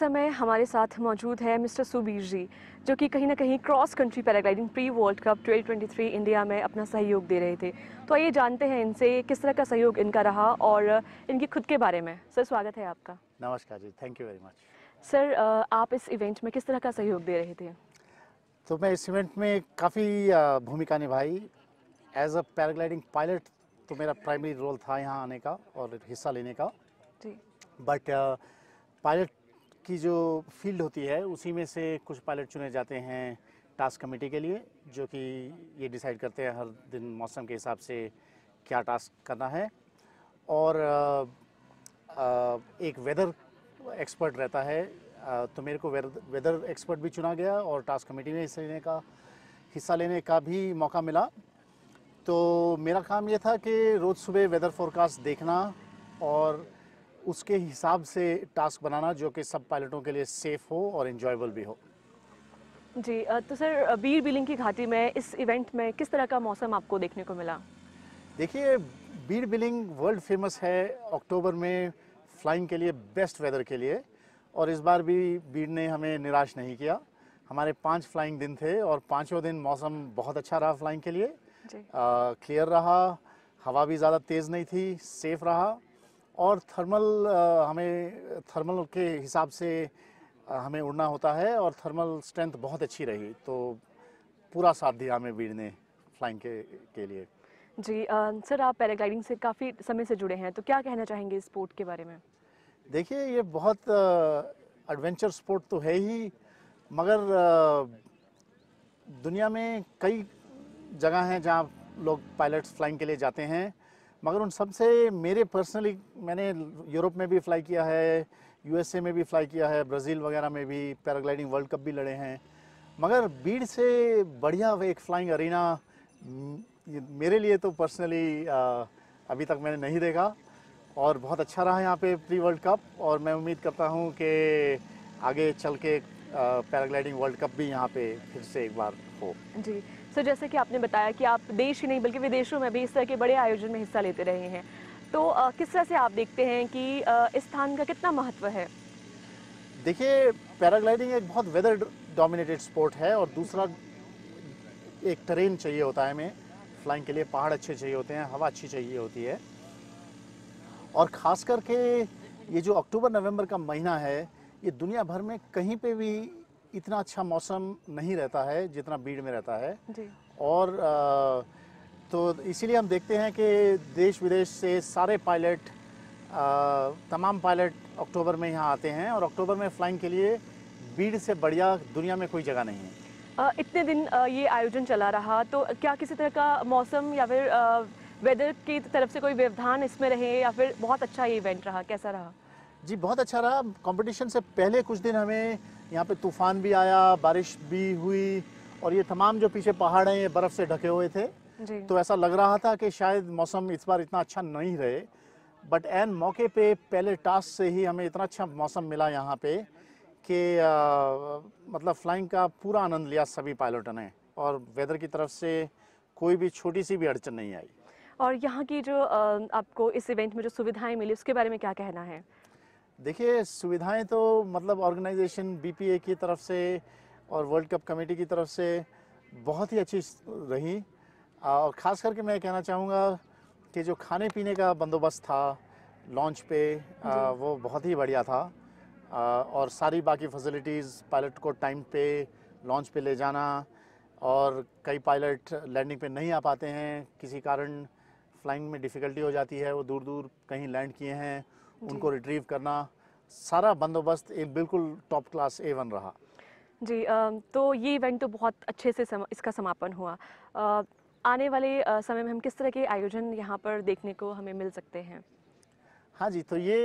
समय हमारे साथ मौजूद है मिस्टर सुबीर जी जो कि कहीं ना कहीं cross country paragliding pre world cup 2023 India में अपना सहयोग दे रहे थे तो आइए जानते हैं इनसे किस तरह का सहयोग इनका रहा और इनके खुद के बारे में सर स्वागत है आपका नमस्कार जी thank you very much sir आप इस इवेंट में किस तरह का सहयोग दे रहे थे तो मैं इस इवेंट में काफ़ी भूमिका निभाई एज अ पैराग्लाइडिंग पायलट तो मेरा प्राइमरी रोल था यहाँ आने का और हिस्सा लेने का जी बट पायलट की जो फील्ड होती है उसी में से कुछ पायलट चुने जाते हैं टास्क कमेटी के लिए जो कि ये डिसाइड करते हैं हर दिन मौसम के हिसाब से क्या टास्क करना है और आ, एक वेदर एक्सपर्ट रहता है आ, तो मेरे को वेदर एक्सपर्ट भी चुना गया और टास्क कमेटी में हिस्सा लेने का हिस्सा लेने का भी मौका मिला तो मेरा काम ये था कि रोज़ सुबह वेदर फोरकास्ट देखना और उसके हिसाब से टास्क बनाना जो कि सब पायलटों के लिए सेफ हो और इन्जॉयबल भी हो जी तो सर बीर बिलिंग की घाटी में इस इवेंट में किस तरह का मौसम आपको देखने को मिला देखिए बीर बिलिंग वर्ल्ड फेमस है अक्टूबर में फ्लाइंग के लिए बेस्ट वेदर के लिए और इस बार भी बीर ने हमें निराश नहीं किया हमारे पांच फ्लाइंग दिन थे और पांचों दिन मौसम बहुत अच्छा रहा फ्लाइंग के लिए क्लियर रहा हवा भी ज़्यादा तेज़ नहीं थी सेफ रहा और थर्मल हमें थर्मल के हिसाब से हमें उड़ना होता है और थर्मल स्ट्रेंथ बहुत अच्छी रही तो पूरा साथ दिया हमें वीर ने फ्लाइंग के के लिए जी आ, सर आप पैराग्लाइडिंग से काफ़ी समय से जुड़े हैं तो क्या कहना चाहेंगे इस स्पोर्ट के बारे में देखिए ये बहुत एडवेंचर स्पोर्ट तो है ही मगर आ, दुनिया में कई जगह हैं जहाँ लोग पायलट्स फ्लाइंग के लिए जाते हैं मगर उन सबसे मेरे पर्सनली मैंने यूरोप में भी फ्लाई किया है यूएसए में भी फ्लाई किया है ब्राज़ील वगैरह में भी पैराग्लाइडिंग वर्ल्ड कप भी लड़े हैं मगर बीड़ से बढ़िया एक फ्लाइंग अरीना मेरे लिए तो पर्सनली अभी तक मैंने नहीं देखा और बहुत अच्छा रहा यहाँ पे प्री वर्ल्ड कप और मैं उम्मीद करता हूँ कि आगे चल के पैराग्लाइडिंग वर्ल्ड कप भी यहाँ पे फिर से एक बार हो जी सर जैसे कि आपने बताया कि आप देश ही नहीं बल्कि विदेशों में भी इस तरह के बड़े आयोजन में हिस्सा लेते रहे हैं तो किस तरह से आप देखते हैं कि इस स्थान का कितना महत्व है देखिए पैराग्लाइडिंग एक बहुत वेदर डोमिनेटेड स्पोर्ट है और दूसरा एक ट्रेन चाहिए होता है हमें फ्लाइंग के लिए पहाड़ अच्छे चाहिए होते हैं हवा अच्छी चाहिए होती है और ख़ास करके ये जो अक्टूबर नवंबर का महीना है ये दुनिया भर में कहीं पे भी इतना अच्छा मौसम नहीं रहता है जितना भीड़ में रहता है जी। और तो इसीलिए हम देखते हैं कि देश विदेश से सारे पायलट तमाम पायलट अक्टूबर में यहाँ आते हैं और अक्टूबर में फ्लाइंग के लिए भीड़ से बढ़िया दुनिया में कोई जगह नहीं है इतने दिन ये आयोजन चला रहा तो क्या किसी तरह का मौसम या फिर वेदर की तरफ से कोई व्यवधान इसमें रहे या फिर बहुत अच्छा ये इवेंट रहा कैसा रहा जी बहुत अच्छा रहा कंपटीशन से पहले कुछ दिन हमें यहाँ पे तूफान भी आया बारिश भी हुई और ये तमाम जो पीछे पहाड़ हैं ये बर्फ़ से ढके हुए थे जी। तो ऐसा लग रहा था कि शायद मौसम इस बार इतना अच्छा नहीं रहे बट एन मौके पे पहले टास्क से ही हमें इतना अच्छा मौसम मिला यहाँ पे कि मतलब फ्लाइंग का पूरा आनंद लिया सभी पायलटों ने और वेदर की तरफ से कोई भी छोटी सी भी अड़चन नहीं आई और यहाँ की जो आपको इस इवेंट में जो सुविधाएं मिली उसके बारे में क्या कहना है देखिए सुविधाएं तो मतलब ऑर्गेनाइजेशन बीपीए की तरफ से और वर्ल्ड कप कमेटी की तरफ से बहुत ही अच्छी रही और ख़ास करके मैं कहना चाहूँगा कि जो खाने पीने का बंदोबस्त था लॉन्च पे आ, वो बहुत ही बढ़िया था आ, और सारी बाकी फैसिलिटीज़ पायलट को टाइम पे लॉन्च पे ले जाना और कई पायलट लैंडिंग पे नहीं आ पाते हैं किसी कारण फ्लाइंग में डिफ़िकल्टी हो जाती है वो दूर दूर कहीं लैंड किए हैं उनको रिट्रीव करना सारा बंदोबस्त एक बिल्कुल टॉप क्लास ए वन रहा जी तो ये इवेंट तो बहुत अच्छे से सम, इसका समापन हुआ आने वाले समय में हम किस तरह के आयोजन यहाँ पर देखने को हमें मिल सकते हैं हाँ जी तो ये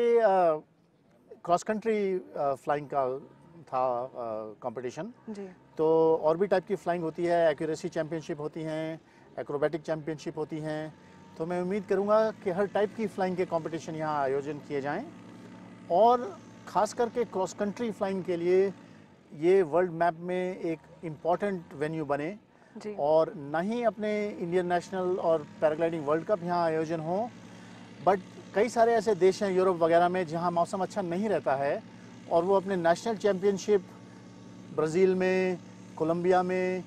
क्रॉस कंट्री फ्लाइंग का था कंपटीशन जी तो और भी टाइप की फ्लाइंग होती है एक्यूरेसी चैम्पियनशिप होती हैं एक्रोबैटिक चैम्पियनशिप होती हैं तो मैं उम्मीद करूँगा कि हर टाइप की फ्लाइंग के कॉम्पिटिशन यहाँ आयोजन किए जाएँ और ख़ास करके क्रॉस कंट्री फ्लाइंग के लिए ये वर्ल्ड मैप में एक इम्पॉर्टेंट वेन्यू बने और ना ही अपने इंडियन नेशनल और पैराग्लाइडिंग वर्ल्ड कप यहाँ आयोजन हो बट कई सारे ऐसे देश हैं यूरोप वगैरह में जहाँ मौसम अच्छा नहीं रहता है और वो अपने नेशनल चैम्पियनशिप ब्राज़ील में कोलंबिया में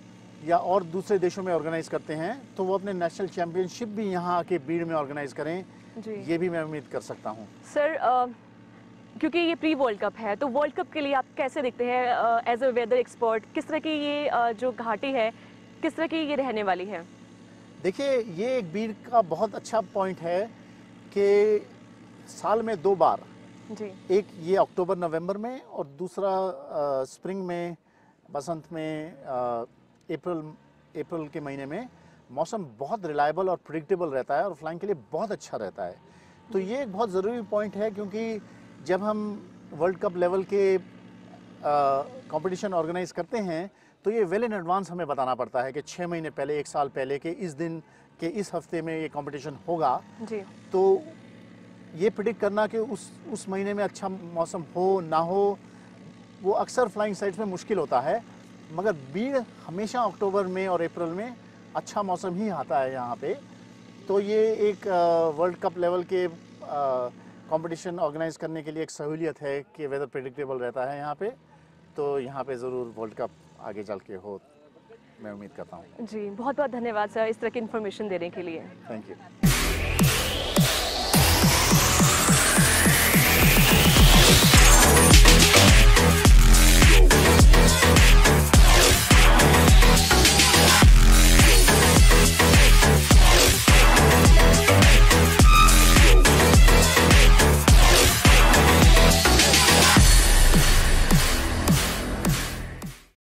या और दूसरे देशों में ऑर्गेनाइज करते हैं तो वो अपने नेशनल चैंपियनशिप भी यहाँ आके भीड़ में ऑर्गेनाइज करें ये भी मैं उम्मीद कर सकता हूँ सर आ, क्योंकि ये प्री वर्ल्ड कप है तो वर्ल्ड कप के लिए आप कैसे देखते हैं एज अ वेदर एक्सपर्ट किस तरह की ये आ, जो घाटी है किस तरह की ये रहने वाली है देखिए ये एक भीड़ का बहुत अच्छा पॉइंट है कि साल में दो बार जी एक ये अक्टूबर नवंबर में और दूसरा आ, स्प्रिंग में बसंत में अप्रैल अप्रैल के महीने में मौसम बहुत रिलायबल और प्रिडिक्टेबल रहता है और फ्लाइंग के लिए बहुत अच्छा रहता है तो ये एक बहुत ज़रूरी पॉइंट है क्योंकि जब हम वर्ल्ड कप लेवल के कंपटीशन ऑर्गेनाइज करते हैं तो ये वेल इन एडवांस हमें बताना पड़ता है कि छः महीने पहले एक साल पहले के इस दिन के इस हफ्ते में ये कंपटीशन होगा जी तो ये प्रिडिक्ट करना कि उस उस महीने में अच्छा मौसम हो ना हो वो अक्सर फ्लाइंग साइड में मुश्किल होता है मगर भीड़ हमेशा अक्टूबर में और अप्रैल में अच्छा मौसम ही आता है यहाँ पे तो ये एक वर्ल्ड कप लेवल के कंपटीशन ऑर्गेनाइज करने के लिए एक सहूलियत है कि वेदर प्रिडिक्टेबल रहता है यहाँ पे तो यहाँ पे ज़रूर वर्ल्ड कप आगे चल के हो मैं उम्मीद करता हूँ जी बहुत बहुत धन्यवाद सर इस तरह की इन्फॉर्मेशन देने के लिए thank you We'll be right back.